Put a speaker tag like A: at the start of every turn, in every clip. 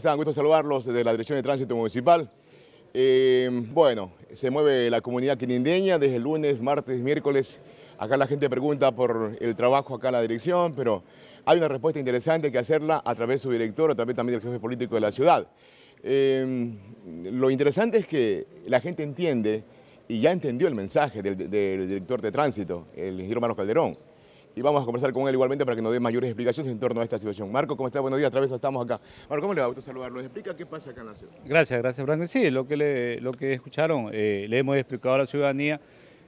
A: están? Gusto saludarlos desde la Dirección de Tránsito Municipal. Eh, bueno, se mueve la comunidad quinindeña desde el lunes, martes, miércoles. Acá la gente pregunta por el trabajo acá en la dirección, pero hay una respuesta interesante que hacerla a través de su director, a través también del jefe político de la ciudad. Eh, lo interesante es que la gente entiende y ya entendió el mensaje del, director de tránsito, el ingeniero Mano Calderón y vamos a conversar con él igualmente para que nos dé mayores explicaciones en torno a esta situación. Marco, ¿cómo está? Buenos días, otra vez estamos acá. Marco, ¿cómo le va? a saludarlo. ¿Nos explica qué pasa acá en la ciudad? Gracias, gracias, Franco. Sí, lo que,
B: lo que escucharon, eh, le hemos explicado a la ciudadanía,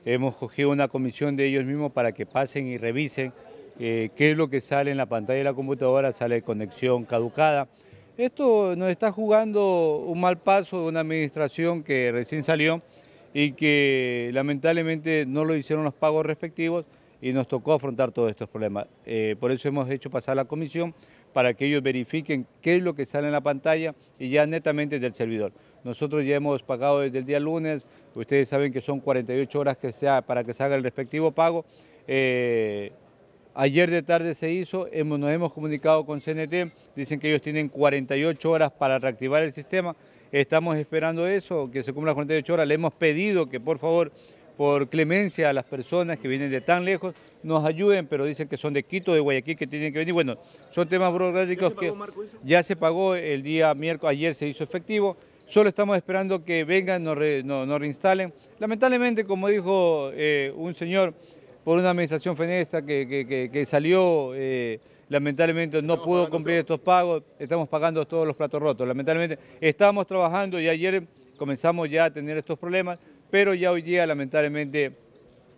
B: hemos cogido una comisión de ellos mismos para que pasen y revisen eh, qué es lo que sale en la pantalla de la computadora, sale conexión caducada. Esto nos está jugando un mal paso de una administración que recién salió y que lamentablemente no lo hicieron los pagos respectivos y nos tocó afrontar todos estos problemas. Eh, por eso hemos hecho pasar la comisión para que ellos verifiquen qué es lo que sale en la pantalla y ya netamente del servidor. Nosotros ya hemos pagado desde el día lunes, ustedes saben que son 48 horas que sea para que se haga el respectivo pago. Eh, ayer de tarde se hizo, hemos, nos hemos comunicado con CNT, dicen que ellos tienen 48 horas para reactivar el sistema, estamos esperando eso, que se cumplan las 48 horas, le hemos pedido que por favor por clemencia a las personas que vienen de tan lejos, nos ayuden, pero dicen que son de Quito, de Guayaquil, que tienen que venir. Bueno, son temas burocráticos que ya se pagó el día miércoles, ayer se hizo efectivo. Solo estamos esperando que vengan, nos, reinstalen. Lamentablemente, como dijo eh, un señor por una administración fenesta que, salió... Eh, lamentablemente no pudo cumplir estos pagos, estamos pagando todos los platos rotos. Lamentablemente estamos trabajando y ayer comenzamos ya a tener estos problemas pero ya hoy día lamentablemente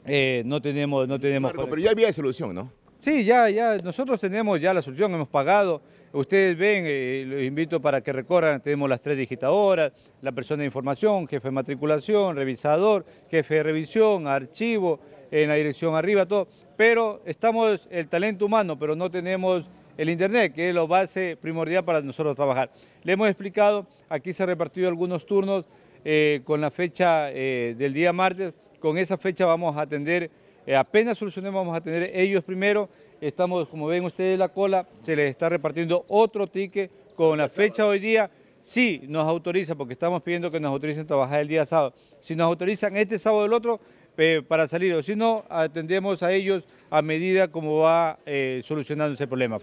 B: eh, no tenemos... No tenemos
A: pero ya había solución, ¿no?
B: Sí, ya, ya, nosotros tenemos ya la solución, hemos pagado. Ustedes ven, eh, los invito para que recorran, tenemos las tres digitadoras, la persona de información, jefe de matriculación, revisador, jefe de revisión, archivo, en la dirección arriba, todo. Pero estamos el talento humano, pero no tenemos el Internet, que es la base primordial para nosotros trabajar. Le hemos explicado, aquí se han repartido algunos turnos, eh, con la fecha eh, del día martes, con esa fecha vamos a atender, eh, apenas solucionemos vamos a atender ellos primero, estamos, como ven ustedes la cola, se les está repartiendo otro ticket con la fecha hoy día, si nos autoriza, porque estamos pidiendo que nos autoricen trabajar el día sábado, si nos autorizan este sábado el otro, para salir, o si no, atendemos a ellos a medida como va solucionando ese problema.